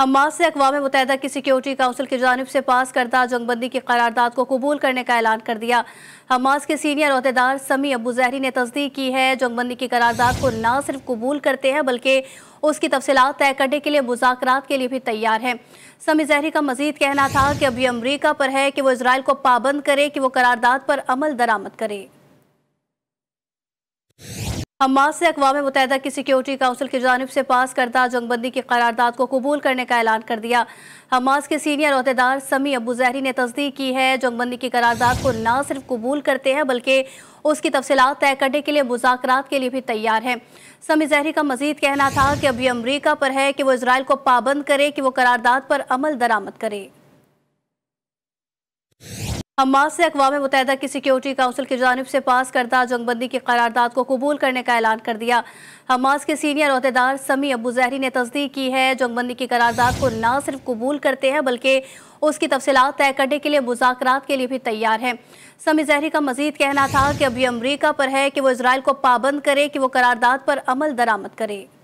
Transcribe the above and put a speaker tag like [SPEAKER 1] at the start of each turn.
[SPEAKER 1] Hamas से अकवा मुतहदा की security council की जानब से पास करदा जंगबंदी की करारदाद को कबूल करने का ऐलान कर दिया हमास के सीनियर अहदेदार समी अबू जहरी ने तस्दीक की है जंगबंदी की करारदाद को ना सिर्फ कबूल करते हैं बल्कि उसकी तफसलत तय करने के लिए मुजाकर के लिए भी तैयार हैं समी जहरी का मजीद कहना था कि अभी अमरीका पर है कि वो इसराइल को पाबंद करे कि वो करारदाद पर अमल दरामद करे हमास से अकवा मुतहदा की सिक्योरिटी काउंसिल की जानब से पास करदा जंगबंदी की करारदाद को कबूल करने का ऐलान कर दिया हमास के सीनियर अहदेदार समी अबू जहरी ने तस्दीक की है जंगबंदी की करारदाद को ना सिर्फ कबूल करते हैं बल्कि उसकी तफसी तय करने के लिए मुजाकर के लिए भी तैयार हैं समी जहरी का मजीद कहना था कि अभी अमरीका पर है कि वह इसराइल को पाबंद करे कि वह करारदाद पर अमल दरामद करे हमास से अकवा मुतहदा की सिक्योरिटी काउंसिल की जानब से पास करदा जंगबंदी की करारदाद को कबूल करने का ऐलान कर दिया हमास के सीनियर अहदेदार समी अबू जहरी ने तस्दीक की है जंगबंदी की करारदाद को ना सिर्फ कबूल करते हैं बल्कि उसकी तफसी तय करने के लिए मुजाकर के लिए भी तैयार हैं समी जहरी का मजीद कहना था कि अभी अमरीका पर है कि वो इसराइल को पाबंद करे कि वो करारदाद पर अमल दरामद करे